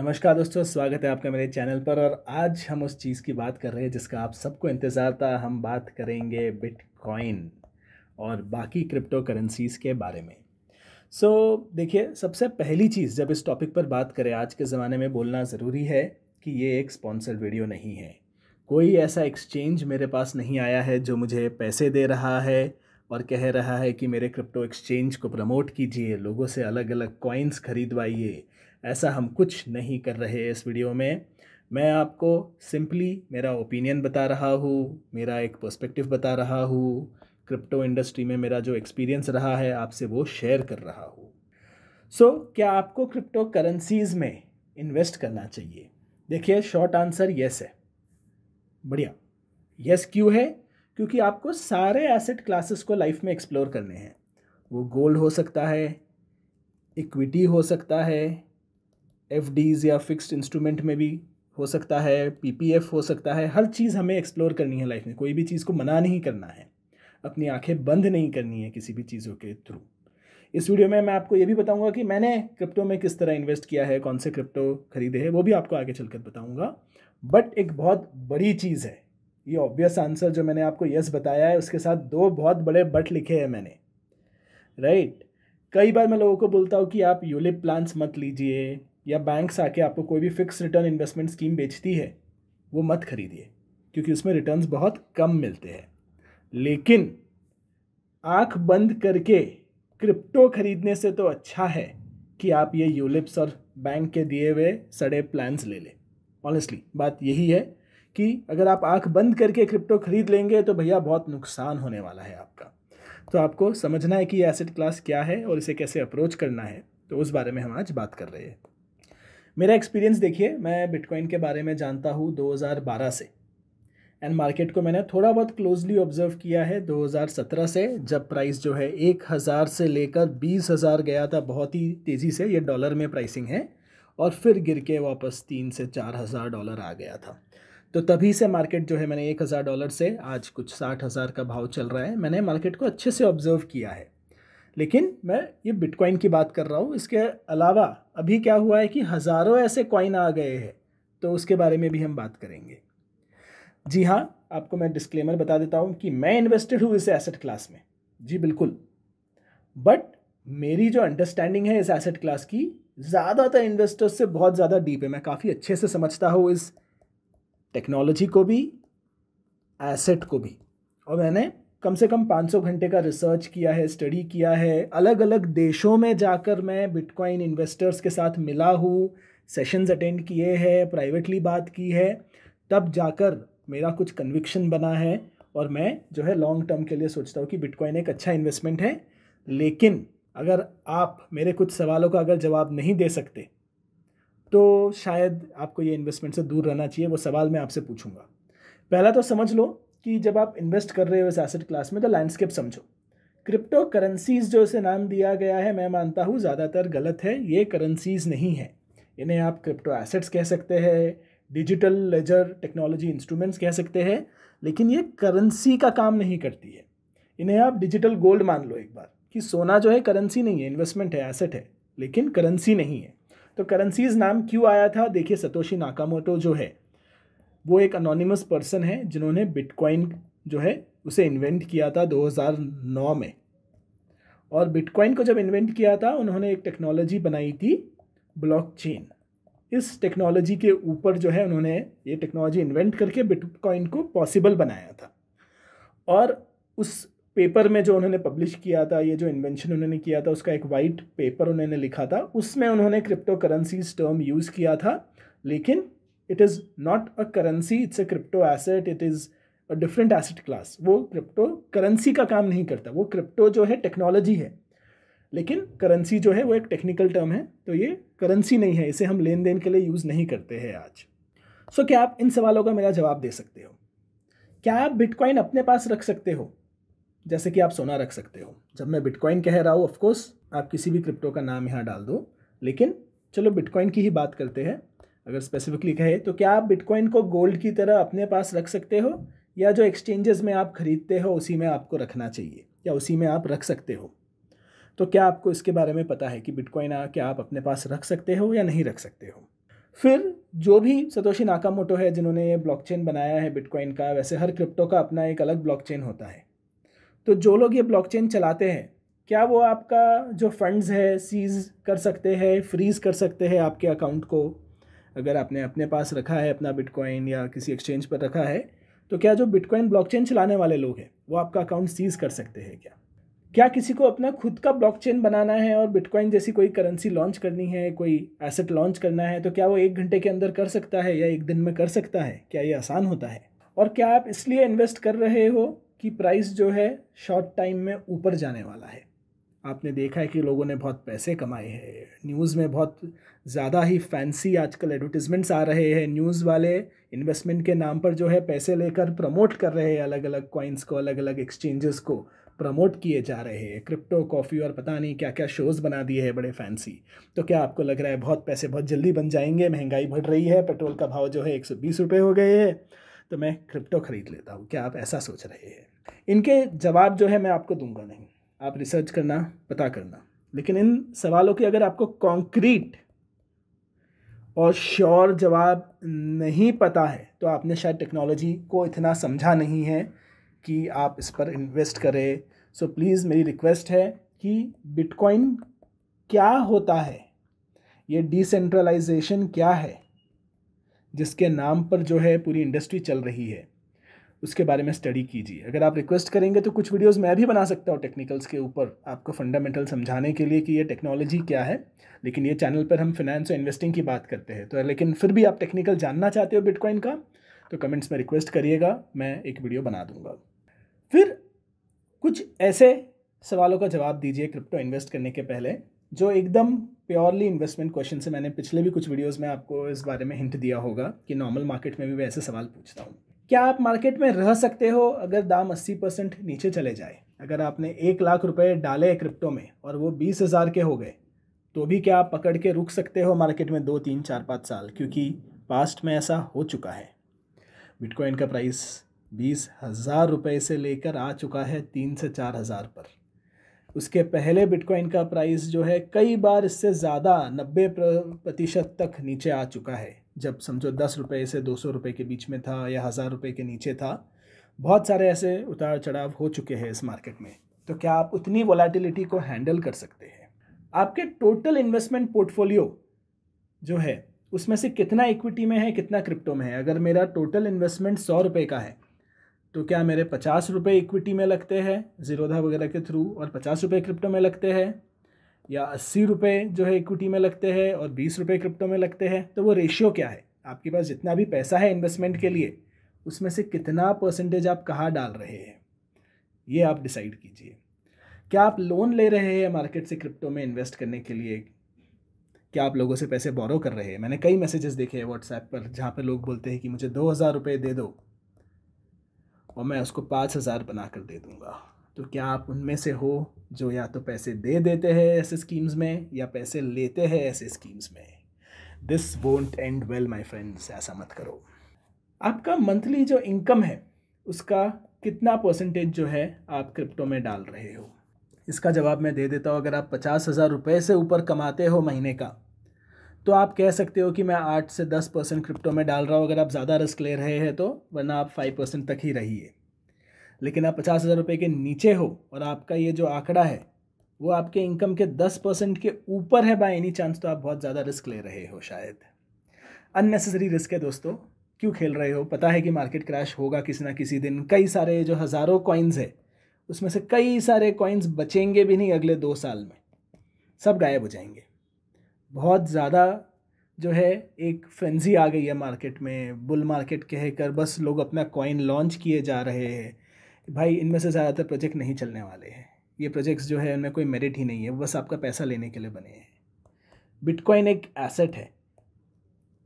नमस्कार दोस्तों स्वागत है आपका मेरे चैनल पर और आज हम उस चीज़ की बात कर रहे हैं जिसका आप सबको इंतज़ार था हम बात करेंगे बिटकॉइन और बाकी क्रिप्टो करेंसीज़ के बारे में सो so, देखिए सबसे पहली चीज़ जब इस टॉपिक पर बात करें आज के ज़माने में बोलना ज़रूरी है कि ये एक स्पॉन्सर्ड वीडियो नहीं है कोई ऐसा एक्सचेंज मेरे पास नहीं आया है जो मुझे पैसे दे रहा है और कह रहा है कि मेरे क्रिप्टो एक्सचेंज को प्रमोट कीजिए लोगों से अलग अलग कॉइन्स खरीदवाइए ऐसा हम कुछ नहीं कर रहे इस वीडियो में मैं आपको सिंपली मेरा ओपिनियन बता रहा हूँ मेरा एक पर्सपेक्टिव बता रहा हूँ क्रिप्टो इंडस्ट्री में मेरा जो एक्सपीरियंस रहा है आपसे वो शेयर कर रहा हूँ सो so, क्या आपको क्रिप्टो करेंसीज़ में इन्वेस्ट करना चाहिए देखिए शॉर्ट आंसर येस है बढ़िया येस क्यों है क्योंकि आपको सारे एसेट क्लासेस को लाइफ में एक्सप्लोर करने हैं वो गोल्ड हो सकता है इक्विटी हो सकता है एफ डीज़ या फिक्स्ड इंस्ट्रूमेंट में भी हो सकता है पीपीएफ हो सकता है हर चीज़ हमें एक्सप्लोर करनी है लाइफ में कोई भी चीज़ को मना नहीं करना है अपनी आंखें बंद नहीं करनी है किसी भी चीज़ों के थ्रू इस वीडियो में मैं आपको ये भी बताऊंगा कि मैंने क्रिप्टो में किस तरह इन्वेस्ट किया है कौन से क्रिप्टो खरीदे हैं वो भी आपको आगे चलकर बताऊंगा बट एक बहुत बड़ी चीज़ है ये ऑब्वियस आंसर जो मैंने आपको यस बताया है उसके साथ दो बहुत बड़े बट लिखे हैं मैंने राइट right? कई बार मैं लोगों को बोलता हूँ कि आप यूलिप प्लांट्स मत लीजिए या बैंक से आके आपको कोई भी फिक्स रिटर्न इन्वेस्टमेंट स्कीम बेचती है वो मत खरीदिए क्योंकि उसमें रिटर्न्स बहुत कम मिलते हैं लेकिन आंख बंद करके क्रिप्टो खरीदने से तो अच्छा है कि आप ये यूलिप्स और बैंक के दिए हुए सड़े प्लान्स ले लें ऑनेस्टली बात यही है कि अगर आप आंख बंद करके क्रिप्टो खरीद लेंगे तो भैया बहुत नुकसान होने वाला है आपका तो आपको समझना है कि ये एसेट क्लास क्या है और इसे कैसे अप्रोच करना है तो उस बारे में हम आज बात कर रहे हैं मेरा एक्सपीरियंस देखिए मैं बिटकॉइन के बारे में जानता हूँ 2012 से एंड मार्केट को मैंने थोड़ा बहुत क्लोजली ऑब्जर्व किया है 2017 से जब प्राइस जो है एक हज़ार से लेकर बीस हज़ार गया था बहुत ही तेज़ी से ये डॉलर में प्राइसिंग है और फिर गिर के वापस तीन से चार हज़ार डॉलर आ गया था तो तभी से मार्केट जो है मैंने एक हज़ार डॉलर से आज कुछ साठ हज़ार का भाव चल रहा है मैंने मार्केट को अच्छे से ऑब्जर्व किया है लेकिन मैं ये बिटकॉइन की बात कर रहा हूँ इसके अलावा अभी क्या हुआ है कि हज़ारों ऐसे कॉइन आ गए हैं तो उसके बारे में भी हम बात करेंगे जी हाँ आपको मैं डिस्क्लेमर बता देता हूँ कि मैं इन्वेस्टेड हूँ इस एसेट क्लास में जी बिल्कुल बट मेरी जो अंडरस्टैंडिंग है इस एसेट क्लास की ज़्यादातर इन्वेस्टर्स से बहुत ज़्यादा डीप है मैं काफ़ी अच्छे से समझता हूँ इस टेक्नोलॉजी को भी एसेट को भी और मैंने कम से कम 500 घंटे का रिसर्च किया है स्टडी किया है अलग अलग देशों में जाकर मैं बिटकॉइन इन्वेस्टर्स के साथ मिला हूँ सेशंस अटेंड किए हैं प्राइवेटली बात की है तब जाकर मेरा कुछ कन्विक्शन बना है और मैं जो है लॉन्ग टर्म के लिए सोचता हूँ कि बिटकॉइन एक अच्छा इन्वेस्टमेंट है लेकिन अगर आप मेरे कुछ सवालों का अगर जवाब नहीं दे सकते तो शायद आपको ये इन्वेस्टमेंट से दूर रहना चाहिए वो सवाल मैं आपसे पूछूंगा पहला तो समझ लो कि जब आप इन्वेस्ट कर रहे हो इस एसेट क्लास में तो लैंडस्केप समझो क्रिप्टो करेंसीज़ जो इसे नाम दिया गया है मैं मानता हूँ ज़्यादातर गलत है ये करेंसीज़ नहीं है इन्हें आप क्रिप्टो एसेट्स कह सकते हैं डिजिटल लेजर टेक्नोलॉजी इंस्ट्रूमेंट्स कह सकते हैं लेकिन ये करेंसी का काम नहीं करती है इन्हें आप डिजिटल गोल्ड मान लो एक बार कि सोना जो है करेंसी नहीं है इन्वेस्टमेंट है एसेट है लेकिन करेंसी नहीं है तो करेंसीज नाम क्यों आया था देखिए सतोशी नाकामोटो जो है वो एक अनोनिमस पर्सन है जिन्होंने बिटकॉइन जो है उसे इन्वेंट किया था 2009 में और बिटकॉइन को जब इन्वेंट किया था उन्होंने एक टेक्नोलॉजी बनाई थी ब्लॉकचेन इस टेक्नोलॉजी के ऊपर जो है उन्होंने ये टेक्नोलॉजी इन्वेंट करके बिटकॉइन को पॉसिबल बनाया था और उस पेपर में जो उन्होंने पब्लिश किया था ये जो इन्वेंशन उन्होंने किया था उसका एक वाइट पेपर उन्होंने लिखा था उसमें उन्होंने क्रिप्टो करेंसीज टर्म यूज़ किया था लेकिन it is not a currency it's a crypto asset it is a different asset class वो क्रिप्टो करेंसी का काम नहीं करता वो क्रिप्टो जो है टेक्नोलॉजी है लेकिन करेंसी जो है वो एक टेक्निकल टर्म है तो ये करेंसी नहीं है इसे हम लेन देन के लिए यूज़ नहीं करते हैं आज सो so, क्या आप इन सवालों का मेरा जवाब दे सकते हो क्या आप बिटकॉइन अपने पास रख सकते हो जैसे कि आप सोना रख सकते हो जब मैं बिटकॉइन कह रहा हूँ ऑफकोर्स आप किसी भी क्रिप्टो का नाम यहाँ डाल दो लेकिन चलो बिटकॉइन की ही बात करते हैं अगर स्पेसिफिकली कहे तो क्या आप बिटकॉइन को गोल्ड की तरह अपने पास रख सकते हो या जो एक्सचेंजेस में आप खरीदते हो उसी में आपको रखना चाहिए या उसी में आप रख सकते हो तो क्या आपको इसके बारे में पता है कि बिटकॉइन क्या आप अपने पास रख सकते हो या नहीं रख सकते हो फिर जो भी सतोशी नाकामोटो है जिन्होंने ये ब्लॉकचेन बनाया है बिटकॉइन का वैसे हर क्रिप्टो का अपना एक अलग ब्लॉकचेन होता है तो जो लोग ये ब्लॉकचेन चलाते हैं क्या वो आपका जो फंड्स है सीज कर सकते हैं फ्रीज कर सकते हैं आपके अकाउंट को अगर आपने अपने पास रखा है अपना बिटकॉइन या किसी एक्सचेंज पर रखा है तो क्या जो बिटकॉइन ब्लॉकचेन चलाने वाले लोग हैं वो आपका अकाउंट सीज कर सकते हैं क्या क्या किसी को अपना खुद का ब्लॉकचेन बनाना है और बिटकॉइन जैसी कोई करेंसी लॉन्च करनी है कोई एसेट लॉन्च करना है तो क्या वो एक घंटे के अंदर कर सकता है या एक दिन में कर सकता है क्या ये आसान होता है और क्या आप इसलिए इन्वेस्ट कर रहे हो कि प्राइस जो है शॉर्ट टाइम में ऊपर जाने वाला है आपने देखा है कि लोगों ने बहुत पैसे कमाए हैं न्यूज़ में बहुत ज़्यादा ही फैंसी आजकल एडवर्टिजमेंट्स आ रहे हैं न्यूज़ वाले इन्वेस्टमेंट के नाम पर जो है पैसे लेकर प्रमोट कर रहे हैं अलग अलग कॉइन्स को अलग अलग एक्सचेंजेस को प्रमोट किए जा रहे हैं क्रिप्टो कॉफ़ी और पता नहीं क्या क्या शोज़ बना दिए हैं बड़े फैंसी तो क्या आपको लग रहा है बहुत पैसे बहुत जल्दी बन जाएंगे महंगाई बढ़ रही है पेट्रोल का भाव जो है एक सौ हो गए है तो मैं क्रिप्टो ख़रीद लेता हूँ क्या आप ऐसा सोच रहे हैं इनके जवाब जो है मैं आपको दूंगा नहीं आप रिसर्च करना पता करना लेकिन इन सवालों के अगर आपको कॉन्क्रीट और श्योर जवाब नहीं पता है तो आपने शायद टेक्नोलॉजी को इतना समझा नहीं है कि आप इस पर इन्वेस्ट करें सो so, प्लीज़ मेरी रिक्वेस्ट है कि बिटकॉइन क्या होता है ये डिसेंट्रलाइजेशन क्या है जिसके नाम पर जो है पूरी इंडस्ट्री चल रही है उसके बारे में स्टडी कीजिए अगर आप रिक्वेस्ट करेंगे तो कुछ वीडियोस मैं भी बना सकता हूँ टेक्निकल्स के ऊपर आपको फंडामेंटल समझाने के लिए कि ये टेक्नोलॉजी क्या है लेकिन ये चैनल पर हम फिनेंस और इन्वेस्टिंग की बात करते हैं तो लेकिन फिर भी आप टेक्निकल जानना चाहते हो बिटकॉइन का तो कमेंट्स में रिक्वेस्ट करिएगा मैं एक वीडियो बना दूँगा फिर कुछ ऐसे सवालों का जवाब दीजिए क्रिप्टो इन्वेस्ट करने के पहले जो एकदम प्योरली इन्वेस्टमेंट क्वेश्चन से मैंने पिछले भी कुछ वीडियोस में आपको इस बारे में हिंट दिया होगा कि नॉर्मल मार्केट में भी मैं ऐसे सवाल पूछता हूँ क्या आप मार्केट में रह सकते हो अगर दाम 80 परसेंट नीचे चले जाए अगर आपने एक लाख रुपए डाले क्रिप्टो में और वो बीस हज़ार के हो गए तो भी क्या आप पकड़ के रुक सकते हो मार्केट में दो तीन चार पाँच साल क्योंकि पास्ट में ऐसा हो चुका है बिटकॉइन का प्राइस बीस हज़ार रुपये से लेकर आ चुका है तीन से चार हज़ार पर उसके पहले बिटकॉइन का प्राइस जो है कई बार इससे ज़्यादा नब्बे प्रतिशत तक नीचे आ चुका है जब समझो दस रुपये से दो सौ रुपये के बीच में था या हज़ार रुपये के नीचे था बहुत सारे ऐसे उतार चढ़ाव हो चुके हैं इस मार्केट में तो क्या आप उतनी वॉलाटिलिटी को हैंडल कर सकते हैं आपके टोटल इन्वेस्टमेंट पोर्टफोलियो जो है उसमें से कितना इक्विटी में है कितना क्रिप्टो में है अगर मेरा टोटल इन्वेस्टमेंट सौ रुपये का है तो क्या मेरे पचास रुपये इक्विटी में लगते हैं जीरोधा वगैरह के थ्रू और पचास रुपये क्रिप्टो में लगते हैं या अस्सी रुपये जो है इक्विटी में लगते हैं और बीस रुपये क्रिप्टो में लगते हैं तो वो रेशियो क्या है आपके पास जितना भी पैसा है इन्वेस्टमेंट के लिए उसमें से कितना परसेंटेज आप कहाँ डाल रहे हैं ये आप डिसाइड कीजिए क्या आप लोन ले रहे हैं मार्केट से क्रिप्टो में इन्वेस्ट करने के लिए क्या आप लोगों से पैसे बोरो कर रहे हैं मैंने कई मैसेजेस देखे हैं व्हाट्सएप पर जहाँ पर लोग बोलते हैं कि मुझे दो हज़ार रुपये दे दो और मैं उसको पाँच हज़ार बना कर दे दूँगा तो क्या आप उनमें से हो जो या तो पैसे दे देते हैं ऐसे स्कीम्स में या पैसे लेते हैं ऐसे स्कीम्स में this won't and well my friends ऐसा मत करो आपका मंथली जो इनकम है उसका कितना परसेंटेज जो है आप क्रिप्टो में डाल रहे हो इसका जवाब मैं दे देता हूँ अगर आप पचास हज़ार रुपये से ऊपर कमाते हो महीने का तो आप कह सकते हो कि मैं आठ से दस परसेंट क्रिप्टो में डाल रहा हूँ अगर आप ज़्यादा रिस्क ले रहे हैं तो वरना आप फाइव परसेंट तक ही रहिए लेकिन आप पचास हज़ार रुपये के नीचे हो और आपका ये जो आंकड़ा है वो आपके इनकम के दस परसेंट के ऊपर है बाय एनी चांस तो आप बहुत ज़्यादा रिस्क ले रहे हो शायद अननेसेसरी रिस्क है दोस्तों क्यों खेल रहे हो पता है कि मार्केट क्रैश होगा किसी ना किसी दिन कई सारे जो हज़ारों कॉइन्स है उसमें से कई सारे कॉइन्स बचेंगे भी नहीं अगले दो साल में सब गायब हो जाएंगे बहुत ज़्यादा जो है एक फ्रेंजी आ गई है मार्केट में बुल मार्केट कहकर बस लोग अपना कॉइन लॉन्च किए जा रहे हैं भाई इनमें से ज़्यादातर प्रोजेक्ट नहीं चलने वाले हैं ये प्रोजेक्ट्स जो है उनमें कोई मेरिट ही नहीं है बस आपका पैसा लेने के लिए बने हैं बिटकॉइन एक एसेट है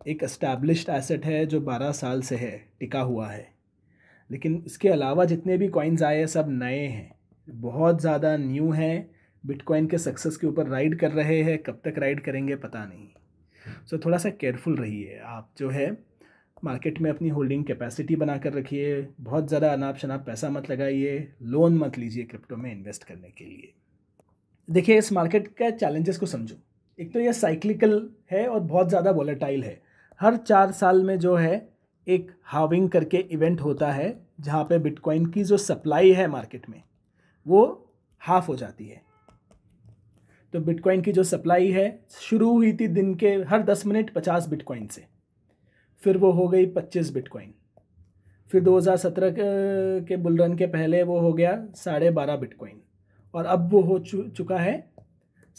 एक एस्टैब्लिश्ड एसेट है जो 12 साल से है टिका हुआ है लेकिन इसके अलावा जितने भी कॉइन्स आए हैं सब नए हैं बहुत ज़्यादा न्यू हैं बिटकॉइन के सक्सेस के ऊपर राइड कर रहे हैं कब तक राइड करेंगे पता नहीं सो so, थोड़ा सा केयरफुल रहिए आप जो है मार्केट में अपनी होल्डिंग कैपेसिटी बना कर रखिए बहुत ज़्यादा अनाप शनाप पैसा मत लगाइए लोन मत लीजिए क्रिप्टो में इन्वेस्ट करने के लिए देखिए इस मार्केट के चैलेंजेस को समझो एक तो यह साइक्लिकल है और बहुत ज़्यादा वॉलेटाइल है हर चार साल में जो है एक हाविंग करके इवेंट होता है जहाँ पे बिटकॉइन की जो सप्लाई है मार्केट में वो हाफ हो जाती है तो बिटकॉइन की जो सप्लाई है शुरू हुई थी दिन के हर दस मिनट पचास बिटकॉइन से फिर वो हो गई पच्चीस बिटकॉइन फिर 2017 के बुल रन के पहले वो हो गया साढ़े बारह बिटकॉइन और अब वो हो चुका है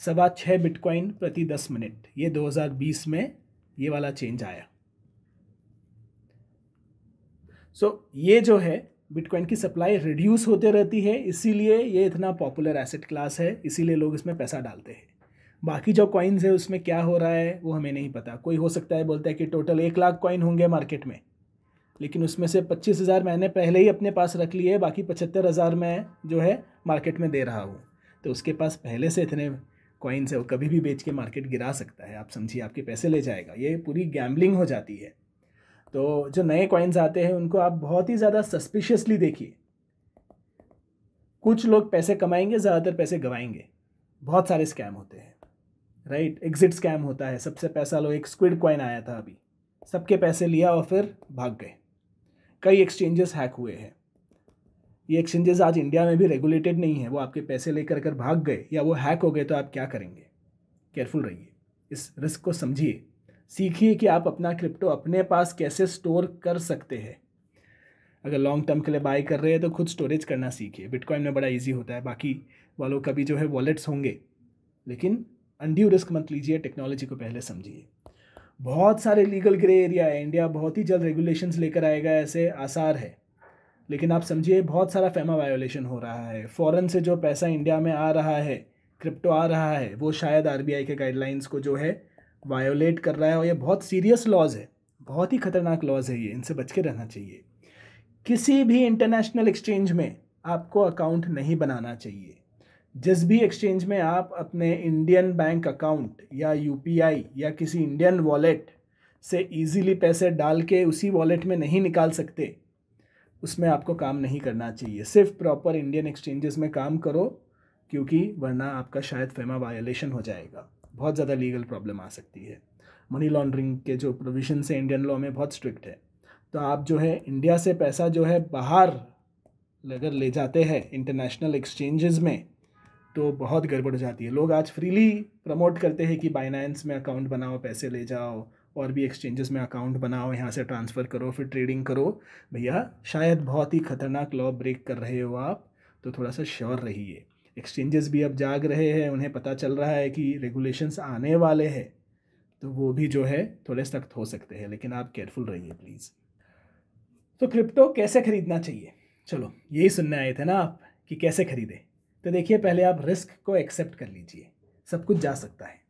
सवा छः बिटकॉइन प्रति दस मिनट ये 2020 में ये वाला चेंज आया सो so, ये जो है बिटकॉइन की सप्लाई रिड्यूस होते रहती है इसीलिए ये इतना पॉपुलर एसेट क्लास है इसीलिए लोग इसमें पैसा डालते हैं बाकी जो कॉइन्स है उसमें क्या हो रहा है वो हमें नहीं पता कोई हो सकता है बोलता है कि टोटल एक लाख कॉइन होंगे मार्केट में लेकिन उसमें से पच्चीस हज़ार मैंने पहले ही अपने पास रख लिए बाकी पचहत्तर हज़ार मैं जो है मार्केट में दे रहा हूँ तो उसके पास पहले से इतने कॉइन्स है वो कभी भी बेच के मार्केट गिरा सकता है आप समझिए आपके पैसे ले जाएगा ये पूरी गैम्बलिंग हो जाती है तो जो नए कॉइन्स आते हैं उनको आप बहुत ही ज़्यादा सस्पिशियसली देखिए कुछ लोग पैसे कमाएंगे ज़्यादातर पैसे गंवाएंगे बहुत सारे स्कैम होते हैं राइट एग्जिट स्कैम होता है सबसे पैसा लो एक स्क्विड कॉइन आया था अभी सबके पैसे लिया और फिर भाग गए कई एक्सचेंजेस हैक हुए हैं ये एक्सचेंजेस आज इंडिया में भी रेगुलेटेड नहीं है वो आपके पैसे लेकर अगर भाग गए या वो हैक हो गए तो आप क्या करेंगे केयरफुल रहिए इस रिस्क को समझिए सीखिए कि आप अपना क्रिप्टो अपने पास कैसे स्टोर कर सकते हैं अगर लॉन्ग टर्म के लिए बाय कर रहे हैं तो खुद स्टोरेज करना सीखिए बिटकॉइन में बड़ा इजी होता है बाकी वालों का भी जो है वॉलेट्स होंगे लेकिन अनड्यू रिस्क मत लीजिए टेक्नोलॉजी को पहले समझिए बहुत सारे लीगल ग्रे एरिया है इंडिया बहुत ही जल्द रेगुलेशन लेकर आएगा ऐसे आसार है लेकिन आप समझिए बहुत सारा फेमा वायोलेशन हो रहा है फ़ॉरन से जो पैसा इंडिया में आ रहा है क्रिप्टो आ रहा है वो शायद आर के गाइडलाइंस को जो है वायोलेट कर रहा है और ये बहुत सीरियस लॉज है बहुत ही खतरनाक लॉज है ये इनसे बच के रहना चाहिए किसी भी इंटरनेशनल एक्सचेंज में आपको अकाउंट नहीं बनाना चाहिए जिस भी एक्सचेंज में आप अपने इंडियन बैंक अकाउंट या यू या किसी इंडियन वॉलेट से इजीली पैसे डाल के उसी वॉलेट में नहीं निकाल सकते उसमें आपको काम नहीं करना चाहिए सिर्फ प्रॉपर इंडियन एक्सचेंजेस में काम करो क्योंकि वरना आपका शायद फेमा वायलेशन हो जाएगा बहुत ज़्यादा लीगल प्रॉब्लम आ सकती है मनी लॉन्ड्रिंग के जो प्रोविजन से इंडियन लॉ में बहुत स्ट्रिक्ट है तो आप जो है इंडिया से पैसा जो है बाहर अगर ले जाते हैं इंटरनेशनल एक्सचेंजेस में तो बहुत गड़बड़ जाती है लोग आज फ्रीली प्रमोट करते हैं कि बाइनेंस में अकाउंट बनाओ पैसे ले जाओ और भी एक्सचेंजेस में अकाउंट बनाओ यहाँ से ट्रांसफ़र करो फिर ट्रेडिंग करो भैया शायद बहुत ही खतरनाक लॉ ब्रेक कर रहे हो आप तो थोड़ा सा श्योर रहिए एक्सचेंजेस भी अब जाग रहे हैं उन्हें पता चल रहा है कि रेगुलेशंस आने वाले हैं तो वो भी जो है थोड़े सख्त हो सकते हैं लेकिन आप केयरफुल रहिए प्लीज़ तो क्रिप्टो कैसे ख़रीदना चाहिए चलो यही सुनने आए थे ना आप कि कैसे ख़रीदें तो देखिए पहले आप रिस्क को एक्सेप्ट कर लीजिए सब कुछ जा सकता है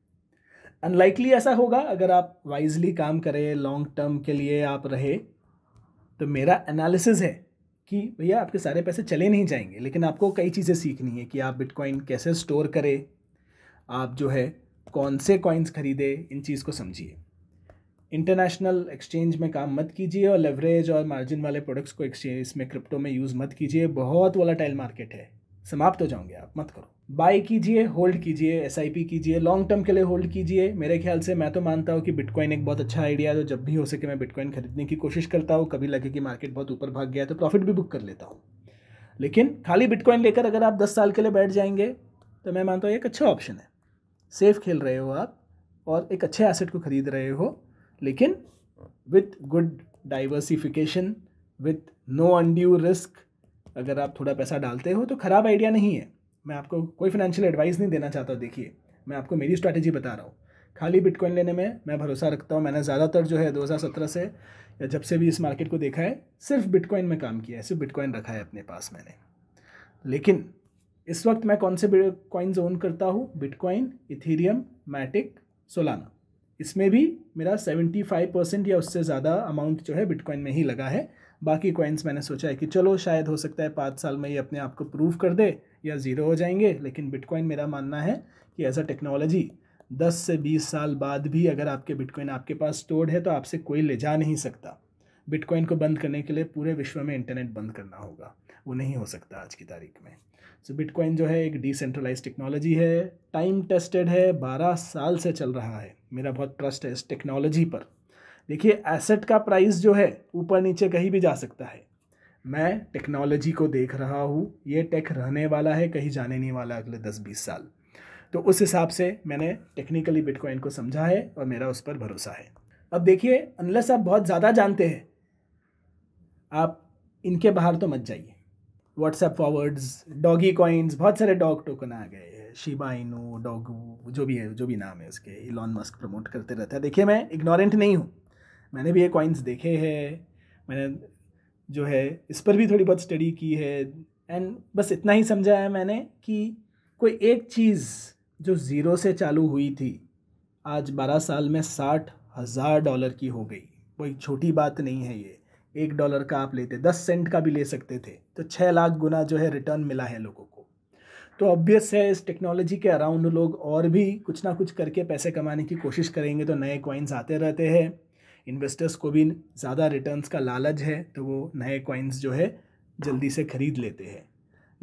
अनलाइकली ऐसा होगा अगर आप वाइजली काम करें लॉन्ग टर्म के लिए आप रहे तो मेरा एनालिसिस है कि भैया आपके सारे पैसे चले नहीं जाएंगे लेकिन आपको कई चीज़ें सीखनी है कि आप बिटकॉइन कैसे स्टोर करें आप जो है कौन से कॉइन्स खरीदें इन चीज़ को समझिए इंटरनेशनल एक्सचेंज में काम मत कीजिए और लेवरेज और मार्जिन वाले प्रोडक्ट्स को एक्सचेंज इसमें क्रिप्टो में यूज़ मत कीजिए बहुत टाइल मार्केट है समाप्त हो जाओगे आप मत करो बाय कीजिए होल्ड कीजिए एस कीजिए लॉन्ग टर्म के लिए होल्ड कीजिए मेरे ख्याल से मैं तो मानता हूँ कि बिटकॉइन एक बहुत अच्छा आइडिया है तो जब भी हो सके मैं बिटकॉइन खरीदने की कोशिश करता हूँ कभी लगे कि मार्केट बहुत ऊपर भाग गया है तो प्रॉफिट भी बुक कर लेता हूँ लेकिन खाली बिटकॉइन लेकर अगर आप दस साल के लिए बैठ जाएंगे तो मैं मानता हूँ एक अच्छा ऑप्शन है सेफ खेल रहे हो आप और एक अच्छे एसेट को खरीद रहे हो लेकिन with good diversification with no undue risk अगर आप थोड़ा पैसा डालते हो तो ख़राब आइडिया नहीं है मैं आपको कोई फाइनेंशियल एडवाइस नहीं देना चाहता देखिए मैं आपको मेरी स्ट्रैटेजी बता रहा हूँ खाली बिटकॉइन लेने में मैं भरोसा रखता हूँ मैंने ज़्यादातर जो है 2017 से या जब से भी इस मार्केट को देखा है सिर्फ बिटकॉइन में काम किया है सिर्फ बिटकॉइन रखा है अपने पास मैंने लेकिन इस वक्त मैं कौन से कॉइन्स ओन करता हूँ बिटकॉइन इथेरियम मैटिक सोलाना इसमें भी मेरा फाइव परसेंट या उससे ज़्यादा अमाउंट जो है बिटकॉइन में ही लगा है बाकी कॉइन्स मैंने सोचा है कि चलो शायद हो सकता है पाँच साल में ये अपने आप को प्रूव कर दे या ज़ीरो हो जाएंगे लेकिन बिटकॉइन मेरा मानना है कि एज अ टेक्नोलॉजी दस से बीस साल बाद भी अगर आपके बिटकॉइन आपके पास स्टोर्ड है तो आपसे कोई ले जा नहीं सकता बिटकॉइन को बंद करने के लिए पूरे विश्व में इंटरनेट बंद करना होगा वो नहीं हो सकता आज की तारीख में सो so, बिटकॉइन जो है एक डिसेंट्रलाइज टेक्नोलॉजी है टाइम टेस्टेड है बारह साल से चल रहा है मेरा बहुत ट्रस्ट है इस टेक्नोलॉजी पर देखिए एसेट का प्राइस जो है ऊपर नीचे कहीं भी जा सकता है मैं टेक्नोलॉजी को देख रहा हूँ ये टेक रहने वाला है कहीं जाने नहीं वाला अगले दस बीस साल तो उस हिसाब से मैंने टेक्निकली बिटकॉइन को समझा है और मेरा उस पर भरोसा है अब देखिए अनलस आप बहुत ज़्यादा जानते हैं आप इनके बाहर तो मत जाइए व्हाट्सएप फॉरवर्ड्स डॉगी कॉइन्स बहुत सारे डॉग टोकन आ गए हैं शिबा इनो डॉगू जो भी है जो भी नाम है उसके इलॉन मस्क प्रमोट करते रहता है देखिए मैं इग्नोरेंट नहीं हूँ मैंने भी ये कॉइन्स देखे हैं मैंने जो है इस पर भी थोड़ी बहुत स्टडी की है एंड बस इतना ही समझा है मैंने कि कोई एक चीज़ जो ज़ीरो से चालू हुई थी आज बारह साल में साठ हज़ार डॉलर की हो गई कोई छोटी बात नहीं है ये एक डॉलर का आप लेते दस सेंट का भी ले सकते थे तो छः लाख गुना जो है रिटर्न मिला है लोगों को तो ऑब्वियस है इस टेक्नोलॉजी के अराउंड लोग और भी कुछ ना कुछ करके पैसे कमाने की कोशिश करेंगे तो नए कॉइन्स आते रहते हैं इन्वेस्टर्स को भी ज़्यादा रिटर्न्स का लालच है तो वो नए कॉइन्स जो है जल्दी से ख़रीद लेते हैं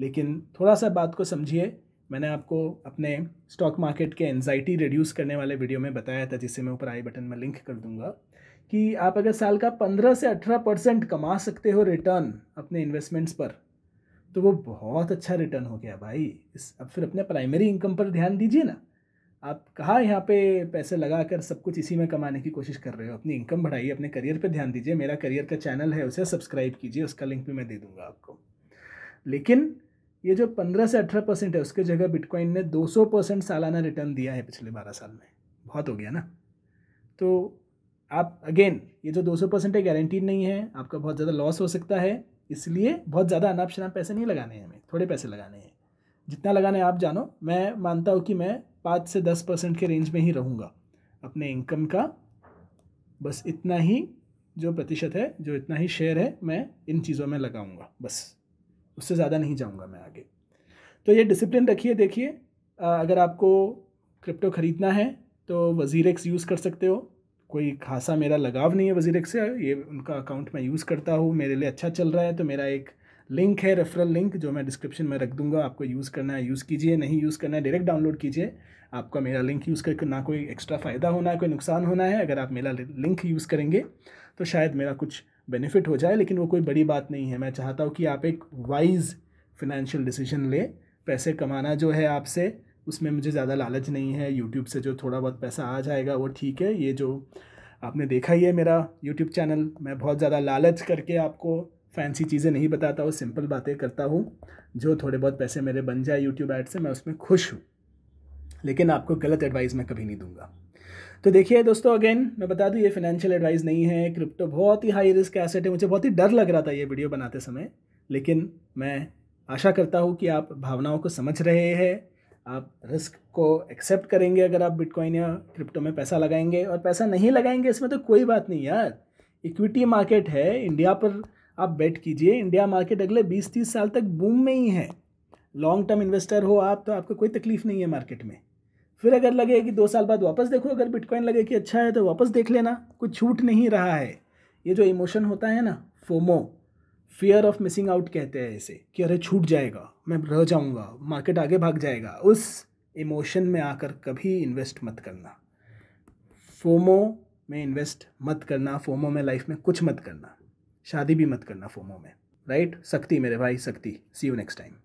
लेकिन थोड़ा सा बात को समझिए मैंने आपको अपने स्टॉक मार्केट के एनजाइटी रिड्यूस करने वाले वीडियो में बताया था जिसे मैं ऊपर आई बटन में लिंक कर दूंगा कि आप अगर साल का पंद्रह से अठारह परसेंट कमा सकते हो रिटर्न अपने इन्वेस्टमेंट्स पर तो वो बहुत अच्छा रिटर्न हो गया भाई इस अब फिर अपने प्राइमरी इनकम पर ध्यान दीजिए ना आप कहाँ यहाँ पे पैसे लगा कर सब कुछ इसी में कमाने की कोशिश कर रहे हो अपनी इनकम बढ़ाइए अपने करियर पे ध्यान दीजिए मेरा करियर का चैनल है उसे सब्सक्राइब कीजिए उसका लिंक भी मैं दे दूंगा आपको लेकिन ये जो पंद्रह से अठारह परसेंट है उसके जगह बिटकॉइन ने दो सौ परसेंट सालाना रिटर्न दिया है पिछले बारह साल में बहुत हो गया ना तो आप अगेन ये जो दो सौ परसेंट है गारंटीड नहीं है आपका बहुत ज़्यादा लॉस हो सकता है इसलिए बहुत ज़्यादा अनाप शनाप पैसे नहीं लगाने हैं हमें थोड़े पैसे लगाने हैं जितना लगाने आप जानो मैं मानता हूँ कि मैं पाँच से दस परसेंट के रेंज में ही रहूँगा अपने इनकम का बस इतना ही जो प्रतिशत है जो इतना ही शेयर है मैं इन चीज़ों में लगाऊंगा बस उससे ज़्यादा नहीं जाऊँगा मैं आगे तो ये डिसिप्लिन रखिए देखिए अगर आपको क्रिप्टो ख़रीदना है तो वज़ीरेक्स यूज़ कर सकते हो कोई खासा मेरा लगाव नहीं है वज़ीरेक्स से ये उनका अकाउंट मैं यूज़ करता हूँ मेरे लिए अच्छा चल रहा है तो मेरा एक लिंक है रेफरल लिंक जो मैं डिस्क्रिप्शन में रख दूंगा आपको यूज़ करना है यूज़ कीजिए नहीं यूज़ करना है डायरेक्ट डाउनलोड कीजिए आपका मेरा लिंक यूज़ करके ना कोई एक्स्ट्रा फ़ायदा होना है कोई नुकसान होना है अगर आप मेरा लिंक यूज़ करेंगे तो शायद मेरा कुछ बेनिफिट हो जाए लेकिन वो कोई बड़ी बात नहीं है मैं चाहता हूँ कि आप एक वाइज फिनेंशियल डिसीजन लें पैसे कमाना जो है आपसे उसमें मुझे ज़्यादा लालच नहीं है यूट्यूब से जो थोड़ा बहुत पैसा आ जाएगा वो ठीक है ये जो आपने देखा ही है मेरा यूट्यूब चैनल मैं बहुत ज़्यादा लालच करके आपको फैंसी चीज़ें नहीं बताता हूँ सिंपल बातें करता हूँ जो थोड़े बहुत पैसे मेरे बन जाए यूट्यूब ऐड से मैं उसमें खुश हूँ लेकिन आपको गलत एडवाइस मैं कभी नहीं दूंगा तो देखिए दोस्तों अगेन मैं बता दूँ ये फाइनेंशियल एडवाइस नहीं है क्रिप्टो बहुत ही हाई रिस्क एसेट है मुझे बहुत ही डर लग रहा था ये वीडियो बनाते समय लेकिन मैं आशा करता हूँ कि आप भावनाओं को समझ रहे हैं आप रिस्क को एक्सेप्ट करेंगे अगर आप बिटकॉइन या क्रिप्टो में पैसा लगाएंगे और पैसा नहीं लगाएंगे इसमें तो कोई बात नहीं यार इक्विटी मार्केट है इंडिया पर आप बेट कीजिए इंडिया मार्केट अगले 20-30 साल तक बूम में ही है लॉन्ग टर्म इन्वेस्टर हो आप तो आपको कोई तकलीफ नहीं है मार्केट में फिर अगर लगे कि दो साल बाद वापस देखो अगर बिटकॉइन लगे कि अच्छा है तो वापस देख लेना कुछ छूट नहीं रहा है ये जो इमोशन होता है ना FOMO fear of missing out कहते हैं इसे कि अरे छूट जाएगा मैं रह जाऊँगा मार्केट आगे भाग जाएगा उस इमोशन में आकर कभी इन्वेस्ट मत करना फोमो में इन्वेस्ट मत करना फोमो में लाइफ में कुछ मत करना शादी भी मत करना फोमो में राइट सख्ती मेरे भाई सख्ती सी यू नेक्स्ट टाइम